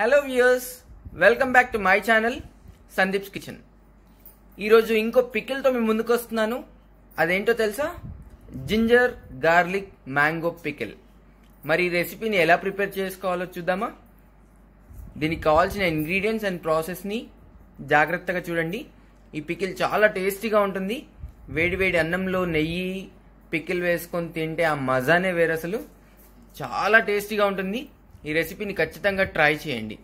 hello viewers welcome back to my channel Sandeep's kitchen ఈరోజు ఇంకో పికిల్తో మేము ముందుకు వస్తున్నాను అదేంటో తెలుసా జింజర్ గార్లిక్ మ్యాంగో పికిల్ మరి ఈ రెసిపీని ఎలా ప్రిపేర్ చేసుకోవాలో చూద్దామా దీనికి కావాల్సిన ఇంగ్రీడియంట్స్ అండ్ ప్రాసెస్ని జాగ్రత్తగా చూడండి ఈ పికిల్ చాలా టేస్టీగా ఉంటుంది వేడివేడి అన్నంలో నెయ్యి పికిల్ వేసుకొని తింటే ఆ మజానే వేరు అసలు చాలా టేస్టీగా ఉంటుంది ఈ రెసిపీని ఖచ్చితంగా ట్రై చేయండి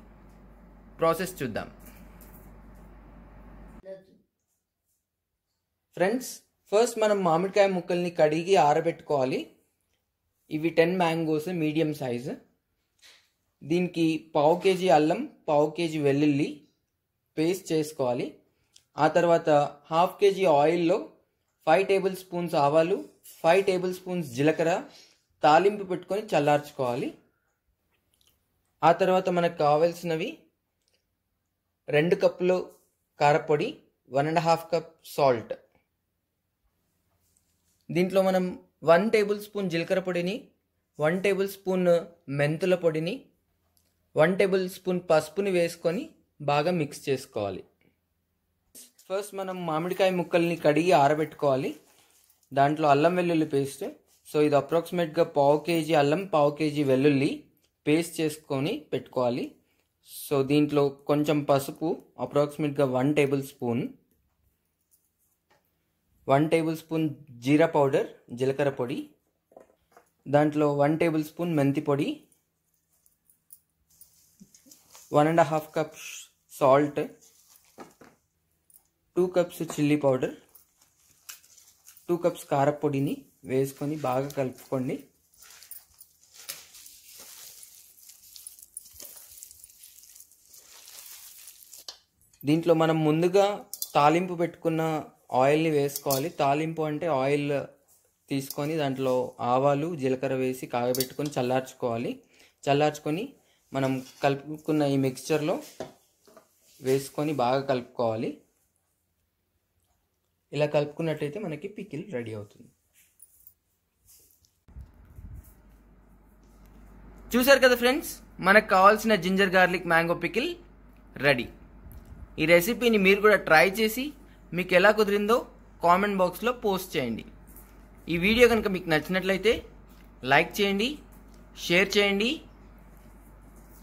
ప్రాసెస్ చూద్దాం ఫ్రెండ్స్ ఫస్ట్ మనం మామిడికాయ ముక్కల్ని కడిగి ఆరబెట్టుకోవాలి ఇవి టెన్ మ్యాంగోస్ మీడియం సైజు దీనికి పావు కేజీ అల్లం పావు కేజీ వెల్లుల్లి పేస్ట్ చేసుకోవాలి ఆ తర్వాత హాఫ్ కేజీ ఆయిల్లో ఫైవ్ టేబుల్ స్పూన్స్ ఆవాలు ఫైవ్ టేబుల్ స్పూన్స్ జీలకర్ర తాలింపు పెట్టుకొని చల్లార్చుకోవాలి ఆ తర్వాత మనకు కావాల్సినవి రెండు కప్పులు కారపొడి one and half cup salt దీంట్లో మనం వన్ టేబుల్ స్పూన్ జీలకర్ర పొడిని వన్ టేబుల్ స్పూన్ మెంతుల పొడిని వన్ టేబుల్ స్పూన్ పసుపుని వేసుకొని బాగా మిక్స్ చేసుకోవాలి ఫస్ట్ మనం మామిడికాయ ముక్కల్ని కడిగి ఆరబెట్టుకోవాలి దాంట్లో అల్లం వెల్లుల్లి పేస్ట్ సో ఇది అప్రాక్సిమేట్గా పావు కేజీ అల్లం పావు కేజీ వెల్లుల్లి పేస్ట్ చేసుకొని పెట్టుకోవాలి సో దీంట్లో కొంచెం పసుపు అప్రాక్సిమేట్గా one tablespoon one tablespoon jeera powder జీలకర్ర పొడి దాంట్లో వన్ టేబుల్ స్పూన్ మెంతి పొడి one and half cup salt two cups chilli powder two cups కారపొడిని వేసుకొని బాగా కలుపుకోండి దీంట్లో మనం ముందుగా తాలింపు పెట్టుకున్న ఆయిల్ని వేసుకోవాలి తాలింపు అంటే ఆయిల్ తీసుకొని దాంట్లో ఆవాలు జీలకర్ర వేసి కాగబెట్టుకొని చల్లార్చుకోవాలి చల్లార్చుకొని మనం కలుపుకున్న ఈ మిక్స్చర్లో వేసుకొని బాగా కలుపుకోవాలి ఇలా కలుపుకున్నట్టయితే మనకి పికిల్ రెడీ అవుతుంది చూసారు కదా ఫ్రెండ్స్ మనకు కావాల్సిన ginger garlic mango pickle ready ఈ రెసిపీని మీరు కూడా ట్రై చేసి మీకు ఎలా కుదిరిందో కామెంట్ బాక్స్లో పోస్ట్ చేయండి ఈ వీడియో కనుక మీకు నచ్చినట్లయితే లైక్ చేయండి షేర్ చేయండి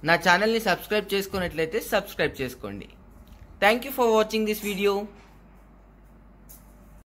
నా ఛానల్ని సబ్స్క్రైబ్ చేసుకున్నట్లయితే సబ్స్క్రైబ్ చేసుకోండి thank you for watching this video